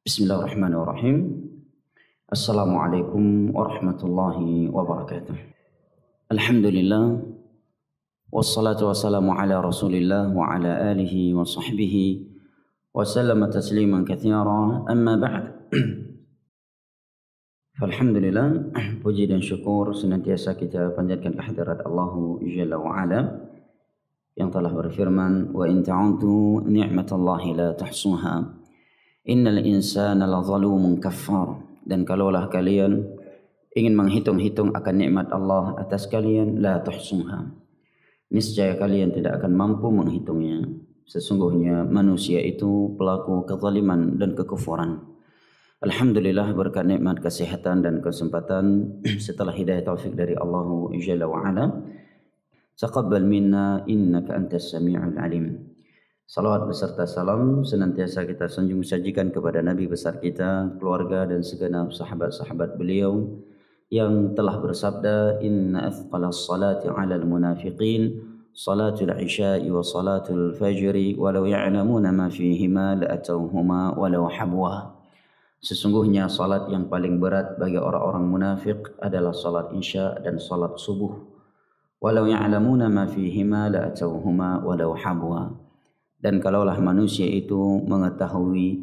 بسم الله الرحمن الرحيم السلام عليكم ورحمة الله وبركاته الحمد لله والصلاة والسلام على رسول الله وعلى آله وصحبه وسلم تسليما كثيرا أما بعد لله puji شكور syukur senantiasa كتاب panjatkan كان Allah الله جل وعلا telah berfirman, وَإِنْ تَعُنْتُ نِعْمَةَ اللَّهِ لَا تَحْصُوهَا Innal insana lazalumun kafar. Dan kalaulah kalian ingin menghitung-hitung akan nikmat Allah atas kalian, la tuhsunha. Niscaya kalian tidak akan mampu menghitungnya. Sesungguhnya manusia itu pelaku kezaliman dan kekufuran. Alhamdulillah berkat nikmat kesehatan dan kesempatan setelah hidayah taufik dari Allah Jalla wa Ala. Taqabbal minna innaka antas samiul alim. Salawat beserta salam senantiasa kita sanjung sajikan kepada Nabi besar kita, keluarga dan segenap sahabat-sahabat beliau yang telah bersabda inna athqala salati 'ala al-munafiqin salatul 'isya'i wa salatul fajri walau ya'lamuna ma fihi fihima la'atawhuma walau habwa. Sesungguhnya salat yang paling berat bagi orang-orang munafik adalah salat isya dan salat subuh. Walau ya'lamuna ma fihi fihima la'atawhuma walau habwa dan kalaulah manusia itu mengetahui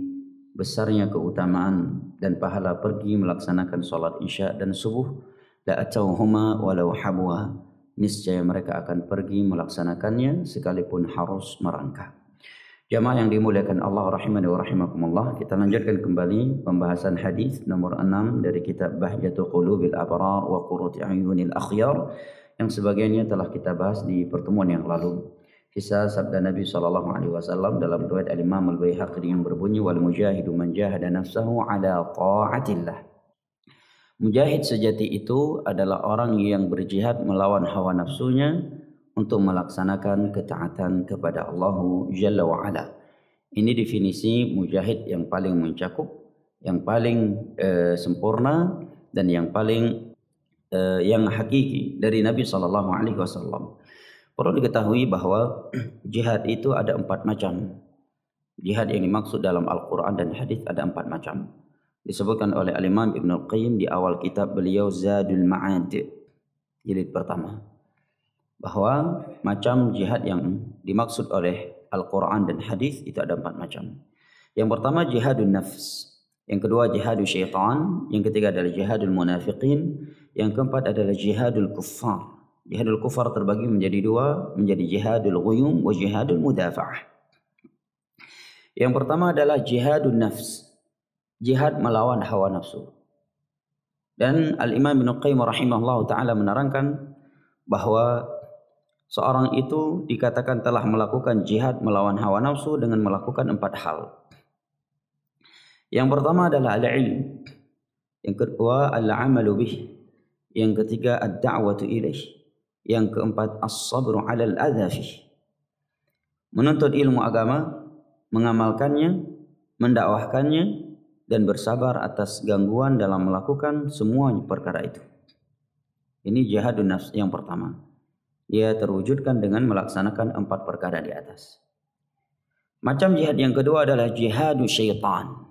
besarnya keutamaan dan pahala pergi melaksanakan solat isya dan subuh la huma walau habwa niscaya mereka akan pergi melaksanakannya sekalipun harus merangkak Jamaah yang dimuliakan Allah rahimani wa rahimakumullah kita lanjutkan kembali pembahasan hadis nomor 6 dari kitab Bahjatul Qulubil Abrar wa Qurratu Ayunil Akhyar yang sebagiannya telah kita bahas di pertemuan yang lalu Kisah sabda Nabi sallallahu alaihi wasallam dalam riwayat Al-Imam Al-Baihaqi yang berbunyi wal mujahidu man jahada nafsahu ala Qa'atillah. Mujahid sejati itu adalah orang yang berjihad melawan hawa nafsunya untuk melaksanakan ketaatan kepada Allah Jalla wa ala. Ini definisi mujahid yang paling mencakup, yang paling uh, sempurna dan yang paling uh, yang hakiki dari Nabi sallallahu alaihi wasallam. Perlu diketahui bahawa jihad itu ada empat macam. Jihad yang dimaksud dalam Al-Quran dan hadis ada empat macam. Disebutkan oleh Al-Imam Ibn Al-Qayyim di awal kitab beliau Zadul Ma'ad. Jilid pertama. Bahawa macam jihad yang dimaksud oleh Al-Quran dan hadis itu ada empat macam. Yang pertama jihadul nafs. Yang kedua jihadul syaitan. Yang ketiga adalah jihadul munafiqin. Yang keempat adalah jihadul kuffar jihadul kufar terbagi menjadi dua menjadi jihadul ghuyum wa jihadul mudafa'ah yang pertama adalah jihadun nafs jihad melawan hawa nafsu dan al-imam bin qayyim rahimahullah taala menerangkan bahawa seorang itu dikatakan telah melakukan jihad melawan hawa nafsu dengan melakukan empat hal yang pertama adalah al-ilm yang kedua al-amalu bih yang ketiga ad-da'watu ilaihi yang keempat as-sabru 'ala al Menuntut ilmu agama, mengamalkannya, mendakwahkannya dan bersabar atas gangguan dalam melakukan semua perkara itu. Ini jihadun nafs yang pertama. Ia terwujudkan dengan melaksanakan empat perkara di atas. Macam jihad yang kedua adalah jihadu syaitan.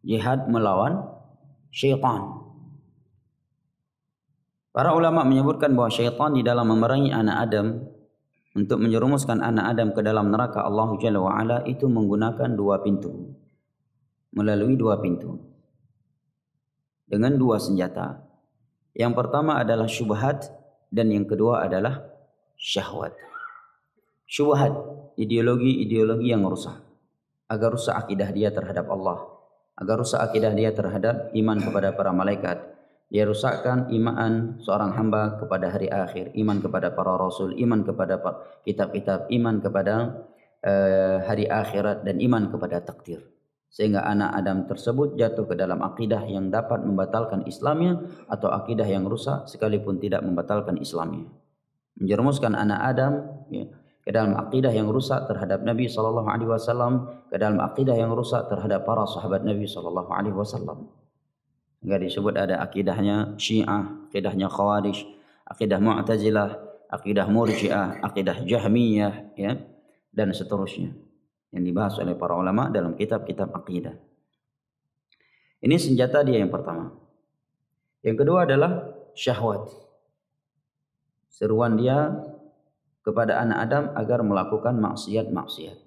Jihad melawan syaitan. Para ulama menyebutkan bahawa syaitan di dalam memerangi anak Adam untuk menyerumuskan anak Adam ke dalam neraka Allah Jalla wa'ala itu menggunakan dua pintu. Melalui dua pintu. Dengan dua senjata. Yang pertama adalah syubhat dan yang kedua adalah syahwat. Syubhat, ideologi-ideologi yang rusak. Agar rusak akidah dia terhadap Allah. Agar rusak akidah dia terhadap iman kepada para malaikat. Ia rusakkan iman seorang hamba kepada hari akhir, iman kepada para rasul, iman kepada kitab-kitab, iman kepada uh, hari akhirat dan iman kepada takdir. Sehingga anak Adam tersebut jatuh ke dalam akidah yang dapat membatalkan Islamnya atau akidah yang rusak sekalipun tidak membatalkan Islamnya. Menjermuskan anak Adam ya, ke dalam akidah yang rusak terhadap Nabi saw, ke dalam akidah yang rusak terhadap para sahabat Nabi saw. Enggak disebut ada akidahnya Syiah, akidahnya Khawarij, akidah Mu'tazilah, akidah Murji'ah, akidah Jahmiyah ya dan seterusnya. Yang dibahas oleh para ulama dalam kitab-kitab akidah. Ini senjata dia yang pertama. Yang kedua adalah syahwat. Seruan dia kepada anak Adam agar melakukan maksiat-maksiat.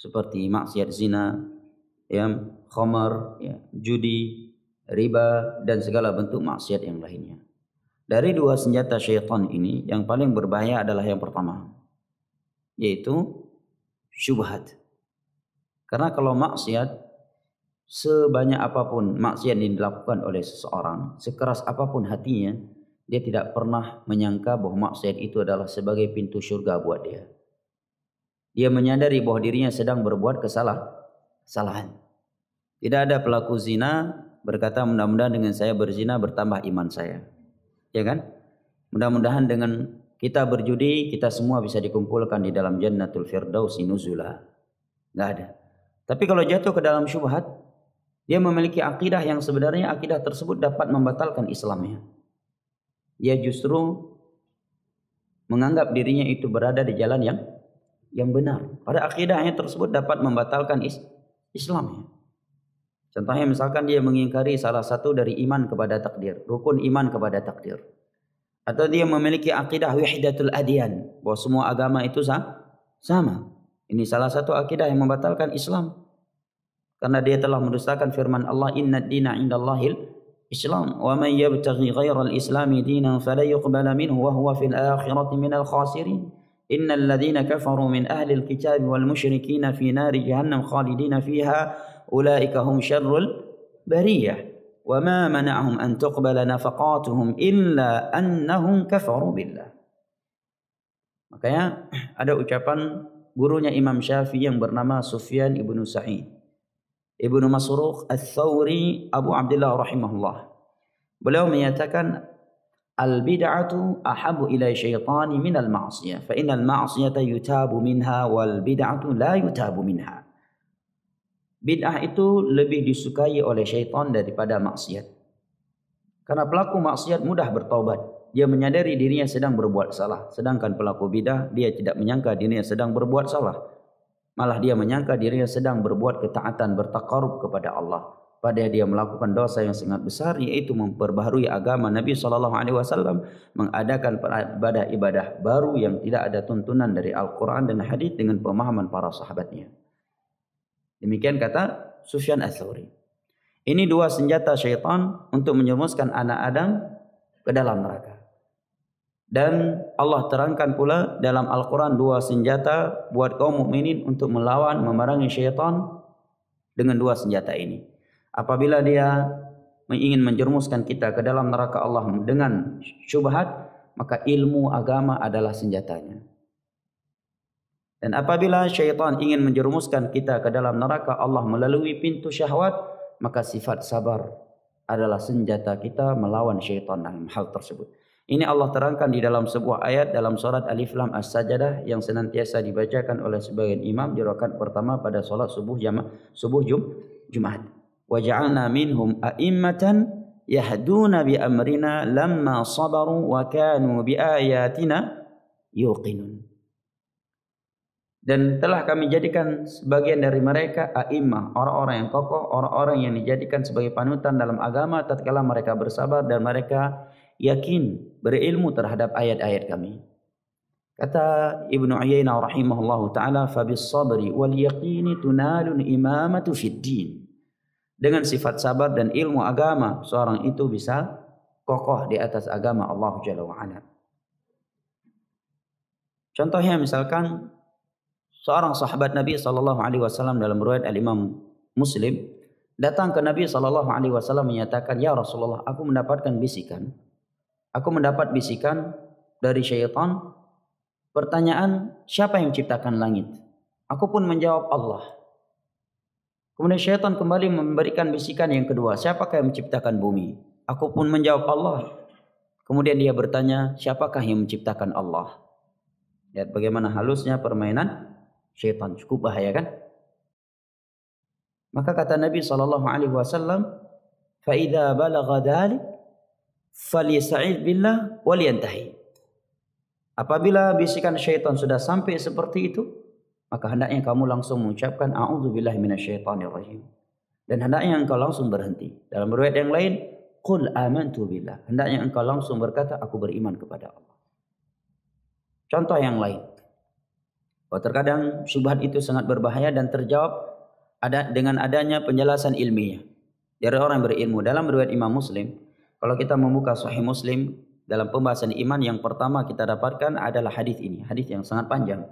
Seperti maksiat zina, ya, khomar, ya, judi, riba dan segala bentuk maksiat yang lainnya. Dari dua senjata syaitan ini yang paling berbahaya adalah yang pertama yaitu syubhat. Karena kalau maksiat sebanyak apapun maksiat yang dilakukan oleh seseorang, sekeras apapun hatinya, dia tidak pernah menyangka bahwa maksiat itu adalah sebagai pintu syurga buat dia. Dia menyadari bahwa dirinya sedang berbuat kesalahan. Tidak ada pelaku zina berkata mudah-mudahan dengan saya berzina bertambah iman saya. Ya kan? Mudah-mudahan dengan kita berjudi kita semua bisa dikumpulkan di dalam jannatul firdaus nuzula. Enggak ada. Tapi kalau jatuh ke dalam syubhat, dia memiliki akidah yang sebenarnya akidah tersebut dapat membatalkan Islamnya. Dia justru menganggap dirinya itu berada di jalan yang yang benar. Pada akidahnya tersebut dapat membatalkan is, Islamnya. Contohnya misalkan dia mengingkari salah satu dari iman kepada takdir. Rukun iman kepada takdir. Atau dia memiliki akidah wihidatul adiyan, Bahawa semua agama itu sama. Ini salah satu akidah yang membatalkan Islam. Karena dia telah mendustakan firman Allah. Inna dina inda Allahil Islam. Wa man yabtaghi ghairal islami dina, falayuqbala minhu wa huwa fil akhirati minal khasirin. Innal ladhina kafaru min ahlil kitab wal musyrikina fi nari jahannam khalidina Fiha. أولئك هم شر البرية وما منعهم أن تقبل نفقاتهم إلا أنهم كفروا بالله Makanya ada ucapan gurunya Imam Syafi'i yang bernama Sufyan ibnu Sa'id. Ibnu Masruq al-Thawri Abu Abdullah rahimahullah. Beliau menyatakan Al-bid'atu ahabu ila syaitani min al ma'siyah Fa innal ma'siyata yutabu minha wal bid'atu la yutabu minha. bid'ah itu lebih disukai oleh syaitan daripada maksiat. Karena pelaku maksiat mudah bertaubat. Dia menyadari dirinya sedang berbuat salah. Sedangkan pelaku bid'ah, dia tidak menyangka dirinya sedang berbuat salah. Malah dia menyangka dirinya sedang berbuat ketaatan, bertakarub kepada Allah. Padahal dia melakukan dosa yang sangat besar, yaitu memperbaharui agama Nabi SAW, mengadakan ibadah-ibadah baru yang tidak ada tuntunan dari Al-Quran dan Hadis dengan pemahaman para sahabatnya. Demikian kata Sufyan Ats-Tsauri. Ini dua senjata syaitan untuk menyemuskan anak Adam ke dalam neraka. Dan Allah terangkan pula dalam Al-Quran dua senjata buat kaum mukminin untuk melawan, memerangi syaitan dengan dua senjata ini. Apabila dia ingin menjermuskan kita ke dalam neraka Allah dengan syubhat, maka ilmu agama adalah senjatanya. Dan apabila syaitan ingin menjerumuskan kita ke dalam neraka Allah melalui pintu syahwat, maka sifat sabar adalah senjata kita melawan syaitan dalam hal tersebut. Ini Allah terangkan di dalam sebuah ayat dalam surat Alif Lam As-Sajdah yang senantiasa dibacakan oleh sebagian imam di rakaat pertama pada solat subuh jamaah subuh jum, Jumat. Wa ja'alna minhum a'immatan yahduna bi amrina lamma sabaru wa kanu bi ayatina yuqinun dan telah kami jadikan sebagian dari mereka a'imah, orang-orang yang kokoh, orang-orang yang dijadikan sebagai panutan dalam agama tatkala mereka bersabar dan mereka yakin berilmu terhadap ayat-ayat kami. Kata Ibnu Uyainah rahimahullahu taala, "Fa sabri wal yaqini tunalun imamatu fid din." Dengan sifat sabar dan ilmu agama, seorang itu bisa kokoh di atas agama Allah Jalla wa'ala. Contohnya misalkan seorang sahabat Nabi sallallahu alaihi wasallam dalam riwayat Al Imam Muslim datang ke Nabi sallallahu alaihi wasallam menyatakan ya Rasulullah aku mendapatkan bisikan aku mendapat bisikan dari syaitan pertanyaan siapa yang menciptakan langit aku pun menjawab Allah kemudian syaitan kembali memberikan bisikan yang kedua siapakah yang menciptakan bumi aku pun menjawab Allah kemudian dia bertanya siapakah yang menciptakan Allah lihat bagaimana halusnya permainan syaitan cukup bahaya kan maka kata Nabi sallallahu alaihi wasallam fa idza balagha dhalik falyas'id billah wal yantahi apabila bisikan syaitan sudah sampai seperti itu maka hendaknya kamu langsung mengucapkan a'udzubillahi minasyaitonir rajim dan hendaknya engkau langsung berhenti dalam riwayat yang lain qul amantu billah hendaknya engkau langsung berkata aku beriman kepada Allah contoh yang lain bahawa terkadang subhat itu sangat berbahaya dan terjawab ada, dengan adanya penjelasan ilmiah. Dari orang berilmu. Dalam riwayat imam muslim. Kalau kita membuka sahih muslim. Dalam pembahasan iman yang pertama kita dapatkan adalah hadis ini. hadis yang sangat panjang.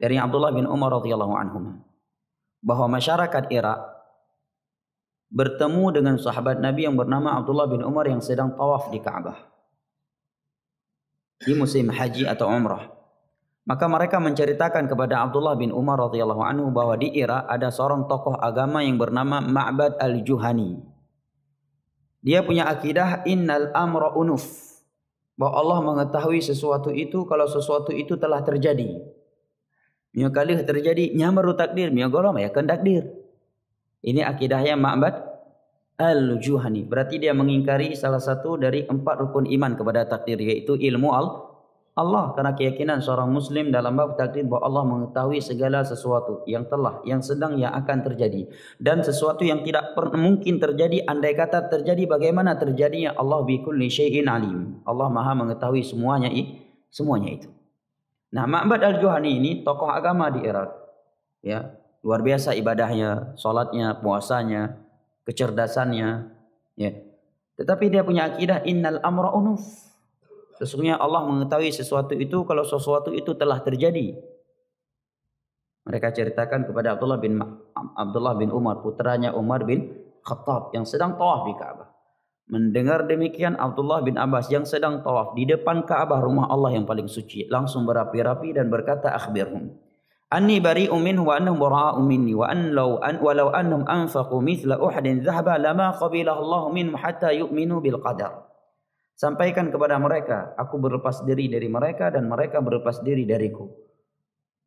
Dari Abdullah bin Umar radhiyallahu anhu. Bahawa masyarakat Irak. Bertemu dengan sahabat Nabi yang bernama Abdullah bin Umar yang sedang tawaf di Kaabah. Di musim haji atau umrah. Maka mereka menceritakan kepada Abdullah bin Umar radhiyallahu anhu bahwa di Irak ada seorang tokoh agama yang bernama Ma'bad al-Juhani. Dia punya akidah innal amra unuf. Bahawa Allah mengetahui sesuatu itu kalau sesuatu itu telah terjadi. Mio kali terjadi nyamaru takdir, mio golom ya kan takdir. Ini akidahnya Ma'bad al-Juhani. Berarti dia mengingkari salah satu dari empat rukun iman kepada takdir yaitu ilmu al Allah karena keyakinan seorang muslim dalam bab takdir bahwa Allah mengetahui segala sesuatu yang telah, yang sedang, yang akan terjadi dan sesuatu yang tidak pernah mungkin terjadi andai kata terjadi bagaimana terjadinya Allah bi kulli syai'in alim. Allah Maha mengetahui semuanya semuanya itu. Nah, Ma'bad al-Juhani ini tokoh agama di Irak. Ya, luar biasa ibadahnya, salatnya, puasanya, kecerdasannya, ya. Tetapi dia punya akidah innal amra unuf. Sesungguhnya Allah mengetahui sesuatu itu kalau sesuatu itu telah terjadi. Mereka ceritakan kepada Abdullah bin Abdullah bin Umar, putranya Umar bin Khattab yang sedang tawaf di Kaabah Mendengar demikian Abdullah bin Abbas yang sedang tawaf di depan Kaabah rumah Allah yang paling suci langsung berapi-api dan berkata akhbirhum. Anni bari umin wa annahum bara'a umminni wa an law an walau annahum anfaqu mithla uhdin dhahaba lama qabilahu Allah minhum hatta yu'minu bil qadar. Sampaikan kepada mereka, aku berlepas diri dari mereka dan mereka berlepas diri dariku.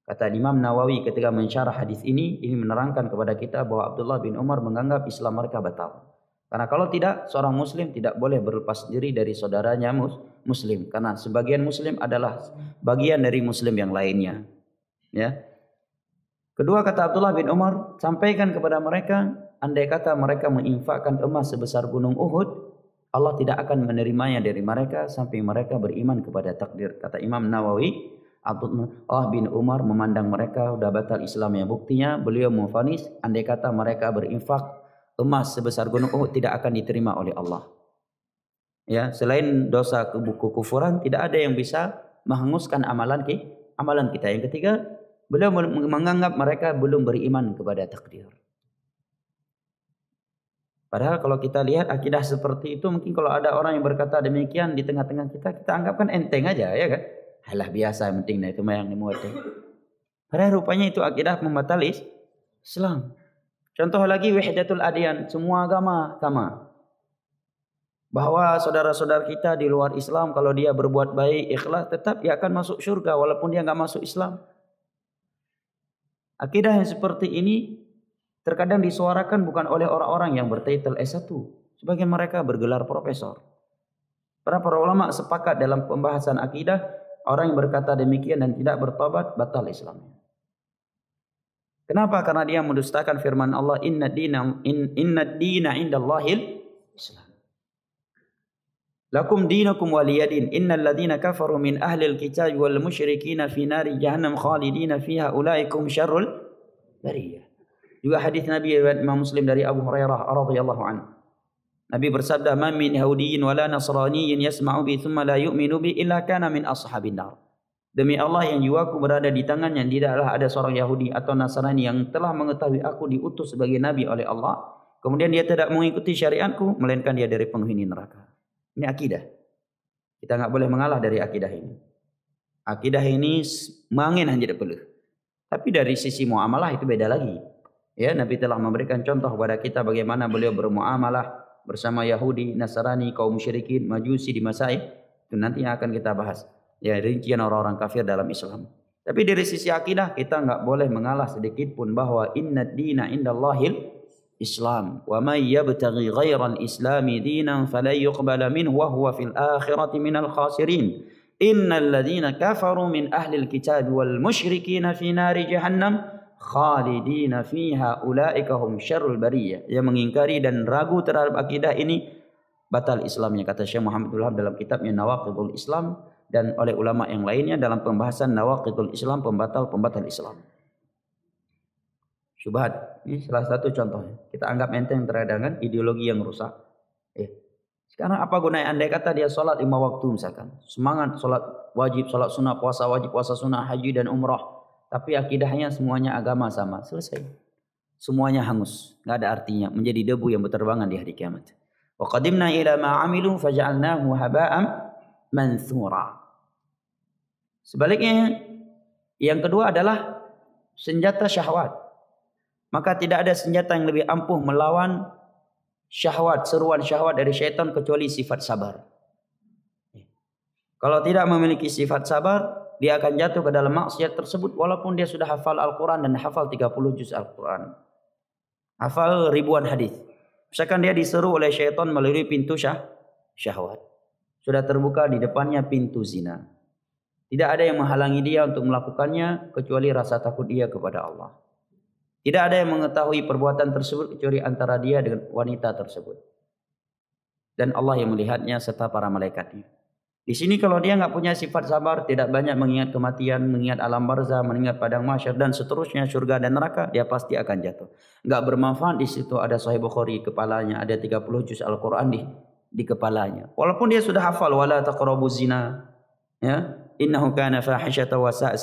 Kata Imam Nawawi ketika mensyarah hadis ini, ini menerangkan kepada kita bahwa Abdullah bin Umar menganggap Islam mereka batal. Karena kalau tidak, seorang Muslim tidak boleh berlepas diri dari saudaranya Muslim. Karena sebagian Muslim adalah bagian dari Muslim yang lainnya. Ya. Kedua kata Abdullah bin Umar, sampaikan kepada mereka, andai kata mereka menginfakkan emas sebesar gunung Uhud, Allah tidak akan menerimanya dari mereka sampai mereka beriman kepada takdir. Kata Imam Nawawi, Abdullah bin Umar memandang mereka sudah batal Islamnya. Buktinya beliau memfonis, andai kata mereka berinfak emas sebesar gunung Uhud tidak akan diterima oleh Allah. Ya, selain dosa buku kufuran, tidak ada yang bisa menghanguskan amalan kita. Amalan kita yang ketiga, beliau menganggap mereka belum beriman kepada takdir. Padahal kalau kita lihat akidah seperti itu mungkin kalau ada orang yang berkata demikian di tengah-tengah kita kita anggapkan enteng aja ya kan? Halah biasa yang penting itu mah yang dimuatkan. Padahal rupanya itu akidah membatalis Islam. Contoh lagi wahdatul adyan semua agama sama. Bahwa saudara-saudara kita di luar Islam kalau dia berbuat baik ikhlas tetap dia akan masuk surga walaupun dia nggak masuk Islam. Akidah yang seperti ini terkadang disuarakan bukan oleh orang-orang yang bertitel S1, sebagian mereka bergelar profesor. Para para ulama sepakat dalam pembahasan akidah, orang yang berkata demikian dan tidak bertobat batal Islamnya. Kenapa? Karena dia mendustakan firman Allah, "Inna dina in, inna dina indallahil Islam." Lakum dinakum waliyadin innal ladina kafaru min ahlil kitab wal musyrikin fi nari jahannam khalidina fiha ulaikum syarrul bariyah. Juga hadis Nabi Imam Muslim dari Abu Hurairah radhiyallahu anhu. Nabi bersabda, "Man min Yahudiyyin wala Nasraniyyin yasma'u bi thumma la yu'minu bi illa kana min ashabin nar." Demi Allah yang jiwaku berada di tangannya, tidaklah ada seorang Yahudi atau Nasrani yang telah mengetahui aku diutus sebagai nabi oleh Allah, kemudian dia tidak mengikuti syariatku melainkan dia dari penghuni neraka. Ini akidah. Kita enggak boleh mengalah dari akidah ini. Akidah ini mangin hanya tidak perlu. Tapi dari sisi muamalah itu beda lagi. Ya, Nabi telah memberikan contoh kepada kita bagaimana beliau bermuamalah bersama Yahudi, Nasrani, kaum musyrikin, Majusi di masa itu. Nanti yang akan kita bahas. Ya, rincian orang-orang kafir dalam Islam. Tapi dari sisi akidah kita enggak boleh mengalah sedikit pun bahwa inna dina indallahil Islam. Wa may yabtaghi ghairal islami dinan falan yuqbala min wa huwa fil akhirati minal khasirin. Innal ladzina kafaru min ahli alkitab wal musyrikin fi nari jahannam khalidina fiha ulaika hum syarrul bariyah yang mengingkari dan ragu terhadap akidah ini batal Islamnya kata Syekh Muhammad Abdul dalam kitabnya Nawaqidul Islam dan oleh ulama yang lainnya dalam pembahasan Nawaqidul Islam pembatal-pembatal Islam syubhat ini salah satu contohnya kita anggap enteng terhadap ideologi yang rusak eh. sekarang apa gunanya anda kata dia sholat lima waktu misalkan semangat sholat wajib sholat sunnah puasa wajib puasa sunnah haji dan umrah tapi akidahnya semuanya agama sama selesai semuanya hangus tidak ada artinya menjadi debu yang berterbangan di hari kiamat wa qadimna ila ma amilu faj'alnahu haba'an mansura sebaliknya yang kedua adalah senjata syahwat maka tidak ada senjata yang lebih ampuh melawan syahwat seruan syahwat dari syaitan kecuali sifat sabar kalau tidak memiliki sifat sabar dia akan jatuh ke dalam maksiat tersebut walaupun dia sudah hafal Al-Quran dan hafal 30 juz Al-Quran. Hafal ribuan hadis. Misalkan dia diseru oleh syaitan melalui pintu syah, syahwat. Sudah terbuka di depannya pintu zina. Tidak ada yang menghalangi dia untuk melakukannya kecuali rasa takut dia kepada Allah. Tidak ada yang mengetahui perbuatan tersebut kecuali antara dia dengan wanita tersebut. Dan Allah yang melihatnya serta para malaikatnya. Di sini kalau dia nggak punya sifat sabar, tidak banyak mengingat kematian, mengingat alam barzah, mengingat padang masyar dan seterusnya surga dan neraka, dia pasti akan jatuh. Nggak bermanfaat di situ ada Sahih Bukhari kepalanya, ada 30 juz Al Quran di di kepalanya. Walaupun dia sudah hafal wala taqrabuz zina, ya, innahu kana fahisyata wa sa'a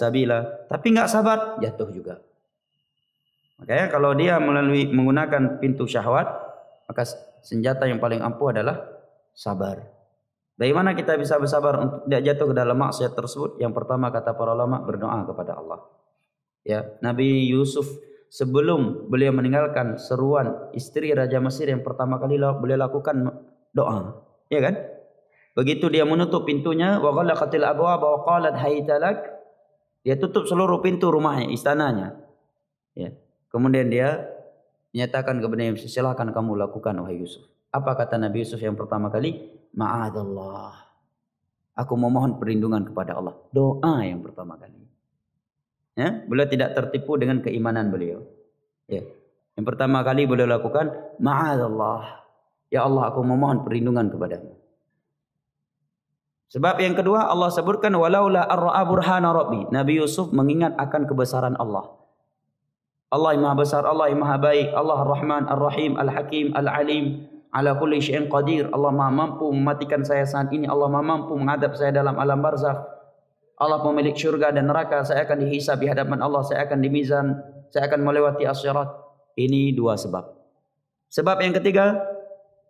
tapi enggak sabar, jatuh juga. Makanya kalau dia melalui menggunakan pintu syahwat, maka senjata yang paling ampuh adalah sabar. Bagaimana kita bisa bersabar untuk tidak jatuh ke dalam maksiat tersebut? Yang pertama kata para ulama berdoa kepada Allah. Ya, Nabi Yusuf sebelum beliau meninggalkan seruan istri Raja Mesir yang pertama kali beliau lakukan doa. Ya kan? Begitu dia menutup pintunya, wa ghalaqatil abwaaba wa qalat haytalak. Dia tutup seluruh pintu rumahnya, istananya. Ya. Kemudian dia menyatakan kepada Yusuf, silakan kamu lakukan wahai Yusuf. Apa kata Nabi Yusuf yang pertama kali? Ma'adallah. Aku memohon perlindungan kepada Allah. Doa yang pertama kali. Ya, beliau tidak tertipu dengan keimanan beliau. Ya. Yang pertama kali beliau lakukan, Ma'adallah. Ya Allah, aku memohon perlindungan kepadamu. Sebab yang kedua Allah sebutkan walaula arra'a burhana rabbi. Nabi Yusuf mengingat akan kebesaran Allah. Allah yang Maha Besar, Allah yang Maha Baik, Allah Ar-Rahman, Ar-Rahim, Al-Hakim, Al-Alim. Ala kulli syai'in qadir. Allah Maha mampu mematikan saya saat ini. Allah Maha mampu menghadap saya dalam alam barzakh. Allah pemilik syurga dan neraka. Saya akan dihisab di hadapan Allah. Saya akan dimizan. Saya akan melewati asyarat. Ini dua sebab. Sebab yang ketiga.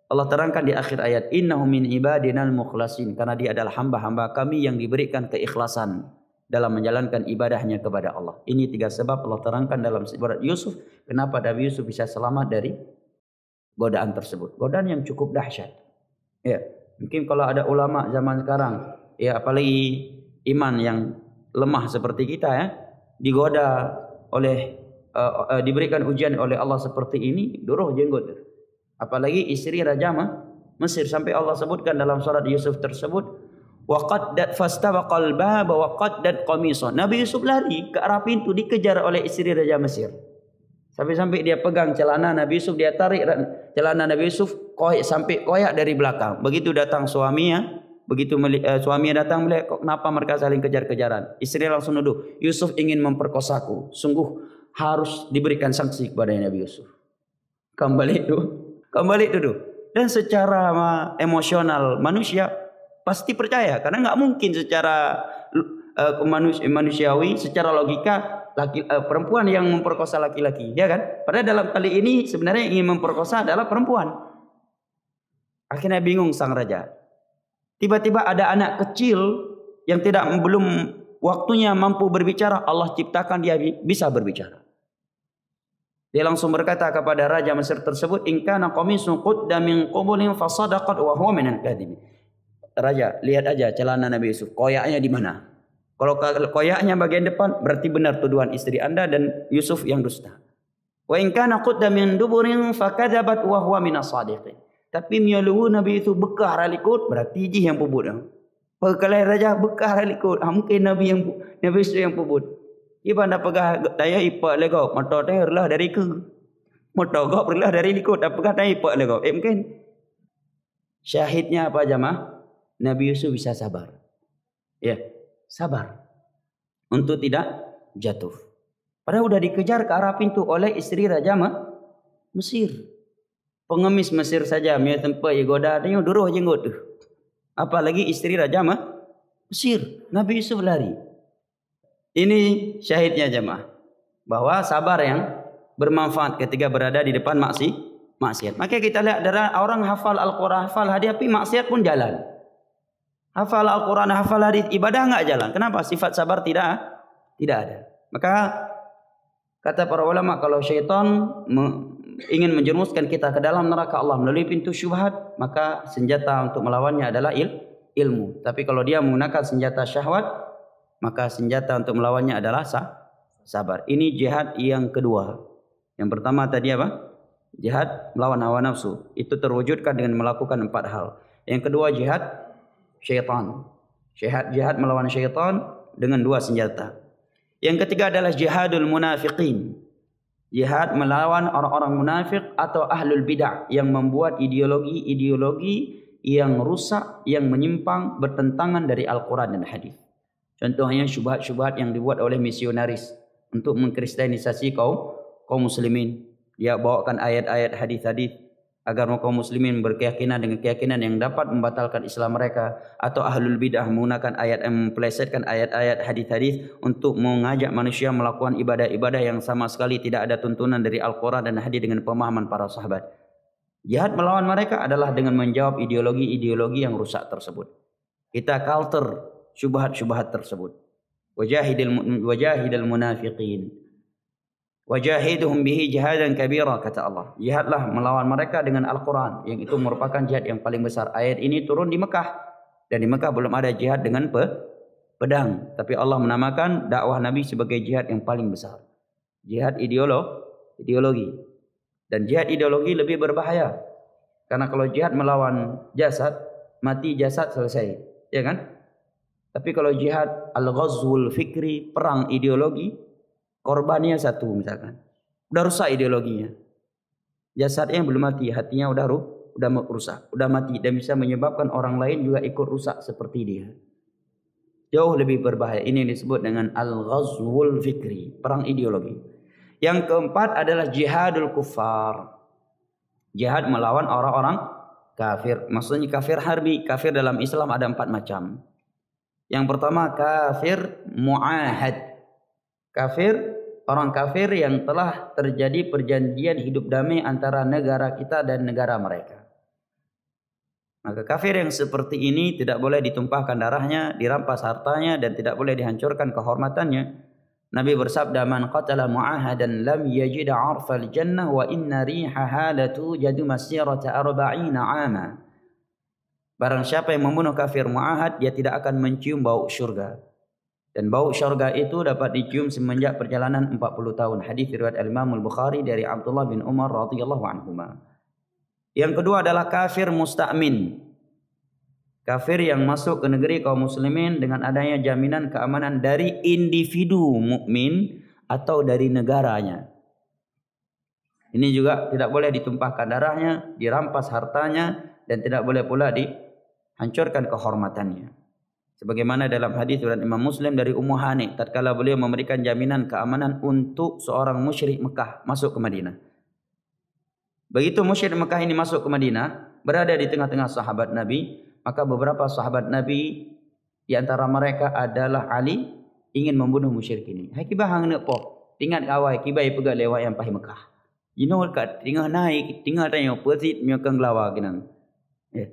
Allah terangkan di akhir ayat. Innahu min ibadina al-mukhlasin. Karena dia adalah hamba-hamba kami yang diberikan keikhlasan. Dalam menjalankan ibadahnya kepada Allah. Ini tiga sebab Allah terangkan dalam surat Yusuf. Kenapa Nabi Yusuf bisa selamat dari godaan tersebut. Godaan yang cukup dahsyat. Ya, mungkin kalau ada ulama zaman sekarang, ya apalagi iman yang lemah seperti kita ya, digoda oleh uh, uh, diberikan ujian oleh Allah seperti ini, duruh jenggot. Apalagi istri raja mah, Mesir sampai Allah sebutkan dalam surat Yusuf tersebut, waqad dat fastawaqal bab wa qaddat qamisa. Nabi Yusuf lari ke arah pintu dikejar oleh istri raja Mesir. Sampai-sampai dia pegang celana Nabi Yusuf dia tarik celana Nabi Yusuf koyak sampai koyak dari belakang. Begitu datang suaminya, begitu uh, eh, suaminya datang melihat kok kenapa mereka saling kejar-kejaran. Istri langsung nuduh, Yusuf ingin memperkosaku. Sungguh harus diberikan sanksi kepada Nabi Yusuf. Kembali itu, kembali itu. Dan secara emosional manusia pasti percaya karena enggak mungkin secara uh, manusiawi, secara logika laki, uh, perempuan yang memperkosa laki-laki, ya kan? Padahal dalam kali ini sebenarnya yang ingin memperkosa adalah perempuan. Akhirnya bingung sang raja. Tiba-tiba ada anak kecil yang tidak belum waktunya mampu berbicara, Allah ciptakan dia bisa berbicara. Dia langsung berkata kepada raja Mesir tersebut, "In kana qamisu qudda min qubulin fa sadaqat wa huwa min al-kadhibin." Raja, lihat aja celana Nabi Yusuf, koyaknya di mana? Kalau koyaknya bagian depan berarti benar tuduhan istri Anda dan Yusuf yang dusta. Wa in kana qudda min duburin fakadzabat wa huwa min as-sadiqin. Tapi miyaluhu nabi itu bekah ralikut berarti ji yang pubut. Ha. Pekalai raja bekah ralikut. Ha mungkin nabi yang nabi itu yang pubut. Ipa nak pegah daya ipa lego. Mata teh erlah dari ke. Mata gak erlah dari likut. Tak pegah daya ipa lego. Eh mungkin. Syahidnya apa jamaah? Nabi Yusuf bisa sabar. Ya. Yeah sabar untuk tidak jatuh. Padahal sudah dikejar ke arah pintu oleh istri raja Mesir. Pengemis Mesir saja tempat tempe goda, dia duruh jenggot tu. Eh, apalagi istri raja Mesir, Nabi Yusuf lari. Ini syahidnya jemaah bahwa sabar yang bermanfaat ketika berada di depan maksi maksiat. Maka kita lihat adalah orang hafal Al-Qur'an, hafal hadis, tapi maksiat pun jalan. Hafal Al-Quran, hafal hadith, ibadah enggak jalan. Kenapa? Sifat sabar tidak tidak ada. Maka kata para ulama kalau syaitan ingin menjermuskan kita ke dalam neraka Allah melalui pintu syubhat, maka senjata untuk melawannya adalah il ilmu. Tapi kalau dia menggunakan senjata syahwat, maka senjata untuk melawannya adalah sah sabar. Ini jihad yang kedua. Yang pertama tadi apa? Jihad melawan hawa nafsu. Itu terwujudkan dengan melakukan empat hal. Yang kedua jihad syaitan. Jihad, jihad melawan syaitan dengan dua senjata. Yang ketiga adalah jihadul munafiqin. Jihad melawan orang-orang munafik atau ahlul bidah yang membuat ideologi-ideologi yang rusak, yang menyimpang, bertentangan dari Al-Quran dan Hadis. Contohnya syubhat-syubhat yang dibuat oleh misionaris untuk mengkristenisasi kaum kaum muslimin. Dia bawakan ayat-ayat hadis-hadis agar kaum muslimin berkeyakinan dengan keyakinan yang dapat membatalkan Islam mereka atau ahlul bidah menggunakan ayat yang memplesetkan ayat-ayat hadis-hadis untuk mengajak manusia melakukan ibadah-ibadah yang sama sekali tidak ada tuntunan dari Al-Quran dan hadis dengan pemahaman para sahabat. Jihad melawan mereka adalah dengan menjawab ideologi-ideologi yang rusak tersebut. Kita counter syubhat-syubhat tersebut. Wajahidil, wajahidil munafiqin. Wajahiduhum bihi jihadan kabira kata Allah. Jihadlah melawan mereka dengan Al-Quran. Yang itu merupakan jihad yang paling besar. Ayat ini turun di Mekah. Dan di Mekah belum ada jihad dengan pe pedang. Tapi Allah menamakan dakwah Nabi sebagai jihad yang paling besar. Jihad ideolog, ideologi. Dan jihad ideologi lebih berbahaya. Karena kalau jihad melawan jasad, mati jasad selesai. Ya kan? Tapi kalau jihad al-ghazwul fikri, perang ideologi, Korbannya satu misalkan. Udah rusak ideologinya. Jasadnya belum mati, hatinya udah ruh, udah rusak, udah mati dan bisa menyebabkan orang lain juga ikut rusak seperti dia. Jauh lebih berbahaya. Ini yang disebut dengan al-ghazwul fikri, perang ideologi. Yang keempat adalah jihadul kufar. Jihad melawan orang-orang kafir. Maksudnya kafir harbi. Kafir dalam Islam ada empat macam. Yang pertama kafir mu'ahad. Kafir orang kafir yang telah terjadi perjanjian hidup damai antara negara kita dan negara mereka. Maka kafir yang seperti ini tidak boleh ditumpahkan darahnya, dirampas hartanya dan tidak boleh dihancurkan kehormatannya. Nabi bersabda man qatala mu'ahadan lam yajid 'arfal jannah wa inna riha halatu jadu masirata 40 'ama. Barang siapa yang membunuh kafir mu'ahad, dia tidak akan mencium bau syurga dan bau syurga itu dapat dicium semenjak perjalanan 40 tahun hadis riwayat Imam Al-Bukhari dari Abdullah bin Umar radhiyallahu anhu yang kedua adalah kafir musta'min kafir yang masuk ke negeri kaum muslimin dengan adanya jaminan keamanan dari individu mukmin atau dari negaranya ini juga tidak boleh ditumpahkan darahnya dirampas hartanya dan tidak boleh pula dihancurkan kehormatannya sebagaimana dalam hadis dari Imam Muslim dari Ummu Hanif tatkala beliau memberikan jaminan keamanan untuk seorang musyrik Mekah masuk ke Madinah begitu musyrik Mekah ini masuk ke Madinah berada di tengah-tengah sahabat Nabi maka beberapa sahabat Nabi di antara mereka adalah Ali ingin membunuh musyrik ini hakibah hang nak pok tingat kawai kibai pegak lewat yang pahit Mekah you kat tengah naik tengah tanya apa sih mereka ngelawa kenang yeah.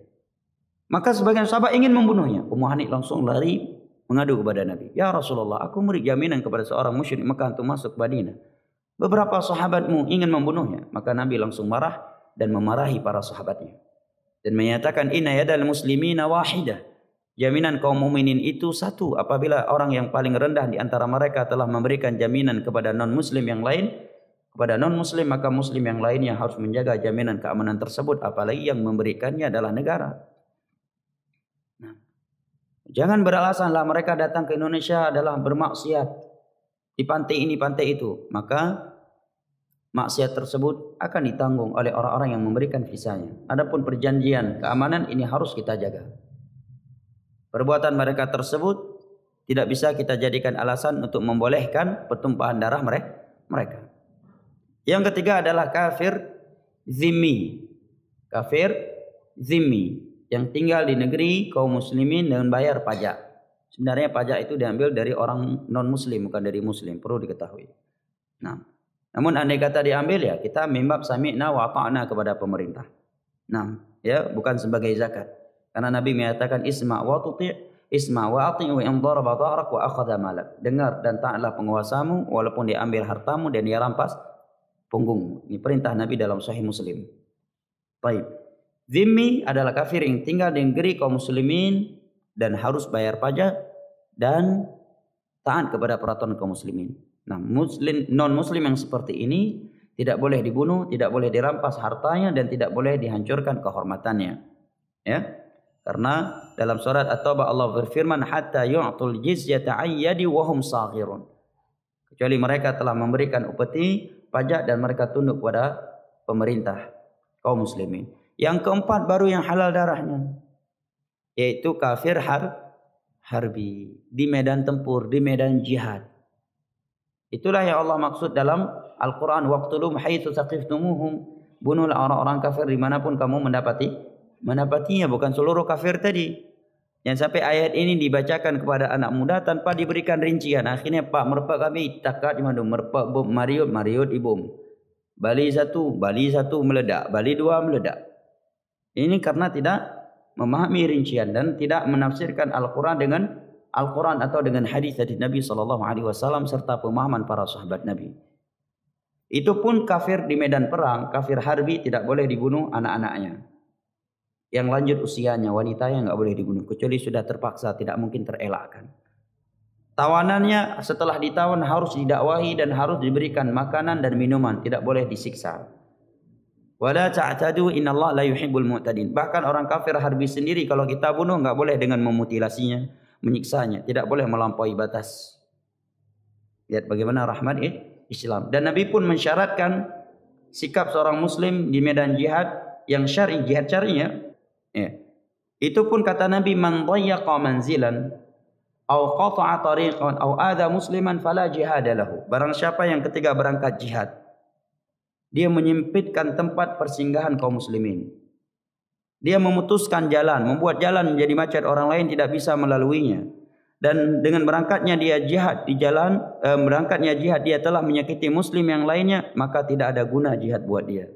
Maka sebagian sahabat ingin membunuhnya. Ummu Hanif langsung lari mengadu kepada Nabi. Ya Rasulullah, aku beri jaminan kepada seorang musyrik Mekah untuk masuk Madinah. Beberapa sahabatmu ingin membunuhnya. Maka Nabi langsung marah dan memarahi para sahabatnya. Dan menyatakan, Inna yadal muslimina wahidah. Jaminan kaum muminin itu satu. Apabila orang yang paling rendah di antara mereka telah memberikan jaminan kepada non-muslim yang lain. Kepada non-muslim, maka muslim yang lainnya harus menjaga jaminan keamanan tersebut. Apalagi yang memberikannya adalah negara. Jangan beralasan lah mereka datang ke Indonesia adalah bermaksiat di pantai ini, pantai itu. Maka maksiat tersebut akan ditanggung oleh orang-orang yang memberikan visanya. Adapun perjanjian keamanan ini harus kita jaga. Perbuatan mereka tersebut tidak bisa kita jadikan alasan untuk membolehkan pertumpahan darah mereka. Yang ketiga adalah kafir zimmi. Kafir zimmi yang tinggal di negeri kaum muslimin dengan bayar pajak. Sebenarnya pajak itu diambil dari orang non muslim bukan dari muslim, perlu diketahui. Nah. Namun andai kata diambil ya, kita mimbab sami'na wa ata'na kepada pemerintah. Nah, ya, bukan sebagai zakat. Karena Nabi menyatakan isma wa tuti' isma wa ati, wa in daraba dharak wa akhadha malak. Dengar dan taatlah penguasamu walaupun diambil hartamu dan dia rampas punggung. Ini perintah Nabi dalam Sahih Muslim. Baik. Zimmi adalah kafir yang tinggal di negeri kaum muslimin dan harus bayar pajak dan taat kepada peraturan kaum muslimin. Nah, muslim non muslim yang seperti ini tidak boleh dibunuh, tidak boleh dirampas hartanya dan tidak boleh dihancurkan kehormatannya. Ya. Karena dalam surat At-Taubah Allah berfirman hatta yu'tul jizyata ayyadi wa hum saghirun. Kecuali mereka telah memberikan upeti, pajak dan mereka tunduk kepada pemerintah kaum muslimin. Yang keempat baru yang halal darahnya. Yaitu kafir har harbi. Di medan tempur, di medan jihad. Itulah yang Allah maksud dalam Al-Quran. Waktu lum haithu saqiftumuhum. Bunuhlah orang-orang kafir dimanapun kamu mendapati. Mendapatinya bukan seluruh kafir tadi. Yang sampai ayat ini dibacakan kepada anak muda tanpa diberikan rincian. Akhirnya Pak Merpak kami takat di mana? Merpak Mariut, Mariut Ibum. Bali satu, Bali satu meledak. Bali dua meledak. Ini karena tidak memahami rincian dan tidak menafsirkan Al-Quran dengan Al-Quran atau dengan hadis dari Nabi Sallallahu Alaihi Wasallam serta pemahaman para sahabat Nabi. Itu pun kafir di medan perang, kafir harbi tidak boleh dibunuh anak-anaknya. Yang lanjut usianya, wanita yang tidak boleh dibunuh. Kecuali sudah terpaksa, tidak mungkin terelakkan. Tawanannya setelah ditawan harus didakwahi dan harus diberikan makanan dan minuman. Tidak boleh disiksa. Wala ta'tadu inna Allah la yuhibbul mu'tadin. Bahkan orang kafir harbi sendiri kalau kita bunuh enggak boleh dengan memutilasinya, menyiksanya, tidak boleh melampaui batas. Lihat bagaimana rahmat eh? Islam. Dan Nabi pun mensyaratkan sikap seorang muslim di medan jihad yang syar'i jihad syar'inya ya. Eh, itu pun kata Nabi man dayyaqa manzilan au qata'a tariqan au adza musliman fala jihadalahu. Barang siapa yang ketiga berangkat jihad, dia menyempitkan tempat persinggahan kaum muslimin. Dia memutuskan jalan, membuat jalan menjadi macet orang lain tidak bisa melaluinya. Dan dengan berangkatnya dia jihad di jalan, eh, berangkatnya jihad dia telah menyakiti muslim yang lainnya, maka tidak ada guna jihad buat dia.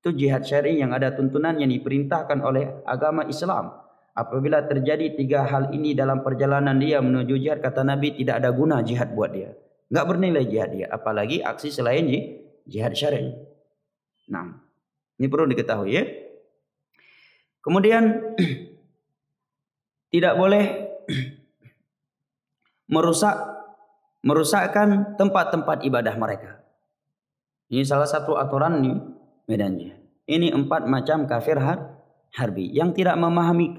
Itu jihad syar'i yang ada tuntunan yang diperintahkan oleh agama Islam. Apabila terjadi tiga hal ini dalam perjalanan dia menuju jihad, kata Nabi tidak ada guna jihad buat dia. Enggak bernilai jihad dia, apalagi aksi selain jihad jihad syar'i. Nah, ini perlu diketahui ya. Kemudian tidak boleh merusak merusakkan tempat-tempat ibadah mereka. Ini salah satu aturan ini medannya. Ini empat macam kafir har harbi. Yang tidak memahami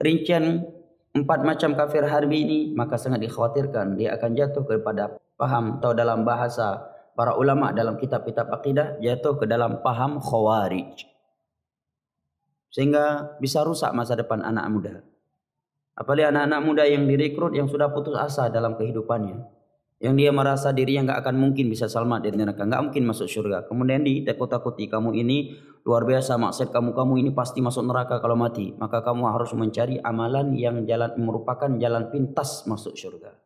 rincian empat macam kafir harbi ini, maka sangat dikhawatirkan dia akan jatuh kepada paham atau dalam bahasa para ulama dalam kitab-kitab akidah jatuh ke dalam paham khawarij. Sehingga bisa rusak masa depan anak muda. Apalagi anak-anak muda yang direkrut yang sudah putus asa dalam kehidupannya. Yang dia merasa diri yang enggak akan mungkin bisa selamat dari neraka. enggak mungkin masuk surga. Kemudian takut takuti kamu ini luar biasa maksud kamu. Kamu ini pasti masuk neraka kalau mati. Maka kamu harus mencari amalan yang jalan merupakan jalan pintas masuk surga.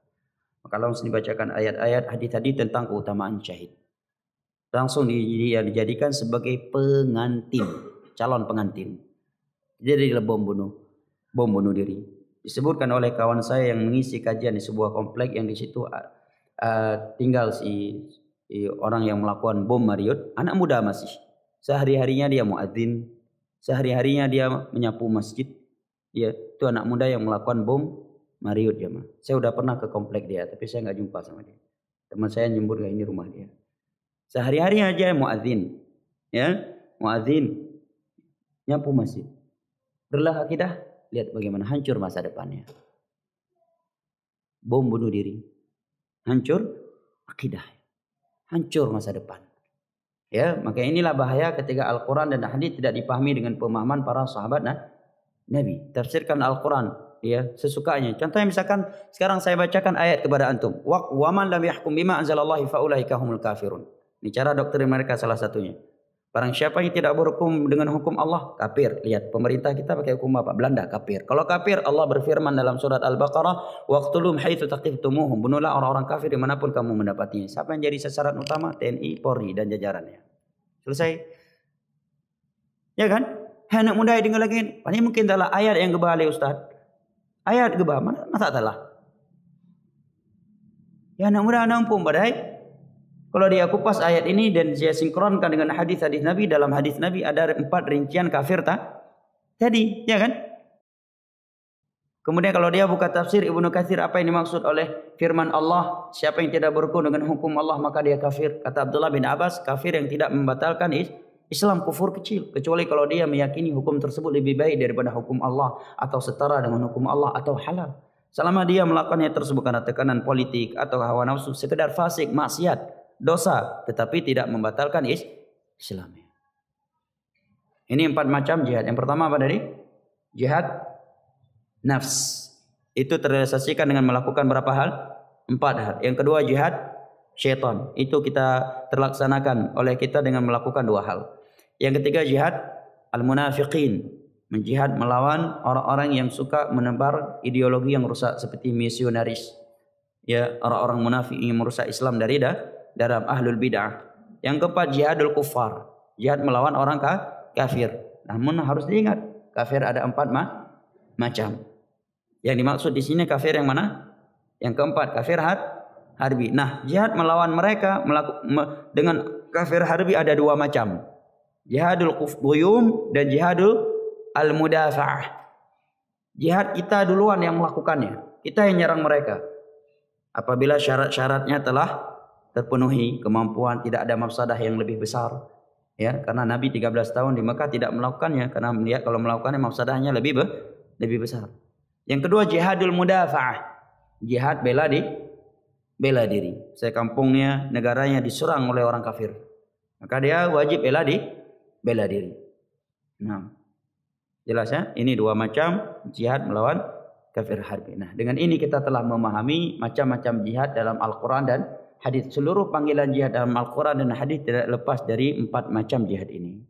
Maka langsung dibacakan ayat-ayat hadis tadi tentang keutamaan syahid. Langsung dijadikan sebagai pengantin, calon pengantin. Jadi dia bom bunuh, bom bunuh diri. Disebutkan oleh kawan saya yang mengisi kajian di sebuah komplek yang di situ uh, tinggal si, si orang yang melakukan bom Mariot, anak muda masih. Sehari-harinya dia muadzin, sehari-harinya dia menyapu masjid. Dia ya, itu anak muda yang melakukan bom Mariut dia mah. Saya sudah pernah ke komplek dia, tapi saya enggak jumpa sama dia. Teman saya nyembur ini rumah dia. Sehari-hari aja muadzin, ya muadzin, nyapu masjid. Berlah akidah, lihat bagaimana hancur masa depannya. Bom bunuh diri, hancur akidah, hancur masa depan. Ya, maka inilah bahaya ketika Al-Quran dan Hadis tidak dipahami dengan pemahaman para sahabat dan Nabi. Tafsirkan Al-Quran ya sesukanya contohnya misalkan sekarang saya bacakan ayat kepada antum wa waman lam yahkum bima anzalallahi faulaika humul kafirun ini cara dokter mereka salah satunya barang siapa yang tidak berhukum dengan hukum Allah kafir lihat pemerintah kita pakai hukum apa Belanda kafir kalau kafir Allah berfirman dalam surat Al-Baqarah waqtulum haitsu taqiftumuhum bunuhlah orang-orang kafir dimanapun kamu mendapatinya siapa yang jadi sasaran utama TNI Polri dan jajarannya selesai ya kan Hei anak muda dengar lagi. Kan? Ini mungkin adalah ayat yang kebalik Ustaz ayat ke bawah mana tak lah. ya anak muda anak pun badai kalau dia kupas ayat ini dan dia sinkronkan dengan hadis-hadis Nabi dalam hadis Nabi ada empat rincian kafir tak jadi ya kan Kemudian kalau dia buka tafsir Ibnu Katsir apa yang dimaksud oleh firman Allah siapa yang tidak berhukum dengan hukum Allah maka dia kafir kata Abdullah bin Abbas kafir yang tidak membatalkan is Islam kufur kecil kecuali kalau dia meyakini hukum tersebut lebih baik daripada hukum Allah atau setara dengan hukum Allah atau halal. Selama dia melakukannya tersebut karena tekanan politik atau hawa nafsu sekedar fasik maksiat dosa tetapi tidak membatalkan Islam. Ini empat macam jihad. Yang pertama apa tadi? Jihad nafs. Itu terrealisasikan dengan melakukan berapa hal? Empat hal. Yang kedua jihad syaitan. Itu kita terlaksanakan oleh kita dengan melakukan dua hal. Yang ketiga jihad al-munafiqin, menjihad melawan orang-orang yang suka menebar ideologi yang rusak seperti misionaris. Ya, orang-orang munafik ingin merusak Islam dari dah dalam ahlul bid'ah. Yang keempat jihadul kufar, jihad melawan orang ka kafir. Namun harus diingat, kafir ada empat ma macam. Yang dimaksud di sini kafir yang mana? Yang keempat kafir had harbi. Nah, jihad melawan mereka melaku, me, dengan kafir harbi ada dua macam jihadul kufduyum dan jihadul al mudafaah jihad kita duluan yang melakukannya kita yang nyerang mereka apabila syarat-syaratnya telah terpenuhi kemampuan tidak ada mafsadah yang lebih besar ya karena nabi 13 tahun di Mekah tidak melakukannya karena melihat kalau melakukannya mafsadahnya lebih be lebih besar yang kedua jihadul mudafaah jihad bela di bela diri saya kampungnya negaranya diserang oleh orang kafir maka dia wajib bela di bela diri. Nah, jelas ya, ini dua macam jihad melawan kafir harbi. Nah, dengan ini kita telah memahami macam-macam jihad dalam Al-Quran dan hadis. Seluruh panggilan jihad dalam Al-Quran dan hadis tidak lepas dari empat macam jihad ini.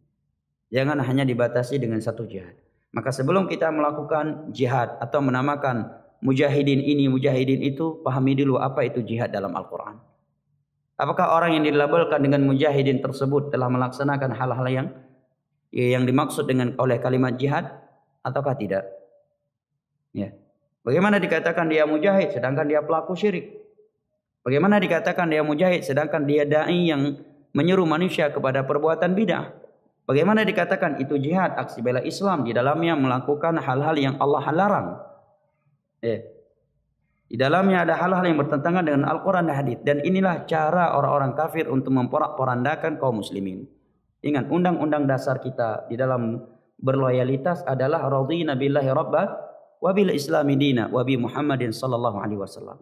Jangan hanya dibatasi dengan satu jihad. Maka sebelum kita melakukan jihad atau menamakan mujahidin ini, mujahidin itu, pahami dulu apa itu jihad dalam Al-Quran. Apakah orang yang dilabelkan dengan mujahidin tersebut telah melaksanakan hal-hal yang ya, yang dimaksud dengan oleh kalimat jihad ataukah tidak? Ya. Bagaimana dikatakan dia mujahid sedangkan dia pelaku syirik? Bagaimana dikatakan dia mujahid sedangkan dia dai yang menyuruh manusia kepada perbuatan bid'ah? Bagaimana dikatakan itu jihad aksi bela Islam di dalamnya melakukan hal-hal yang Allah larang? Ya. Di dalamnya ada hal-hal yang bertentangan dengan Al-Quran dan Hadis. Dan inilah cara orang-orang kafir untuk memporak-porandakan kaum muslimin. Ingat, undang-undang dasar kita di dalam berloyalitas adalah radhina billahi rabba wa bil islami dina wa bi muhammadin sallallahu alaihi wasallam.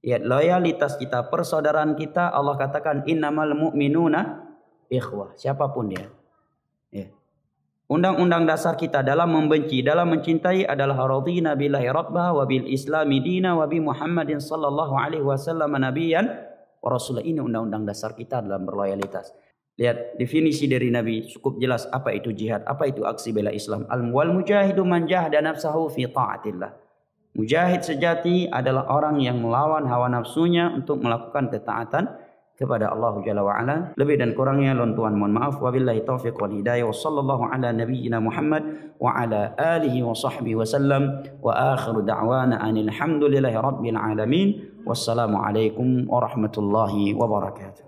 Ya, loyalitas kita, persaudaraan kita Allah katakan innamal mu'minuna ikhwah, siapapun dia. Ya. Undang-undang dasar kita dalam membenci, dalam mencintai adalah radina billahi rabba wa bil islami dina wa bi Muhammadin sallallahu alaihi wasallam nabiyan wa rasul. Ini undang-undang dasar kita dalam berloyalitas. Lihat definisi dari Nabi cukup jelas apa itu jihad, apa itu aksi bela Islam. Al wal mujahidu man jahada nafsahu fi ta'atillah. Mujahid sejati adalah orang yang melawan hawa nafsunya untuk melakukan ketaatan kepada Allah Jalla wa Ala. Lebih dan kurangnya lon tuan mohon maaf. Wabillahi taufiq wal hidayah wa sallallahu ala nabiyyina Muhammad wa ala alihi wa sahbihi wa sallam wa akhir da'wana anil hamdulillahi rabbil alamin. Wassalamualaikum warahmatullahi wabarakatuh.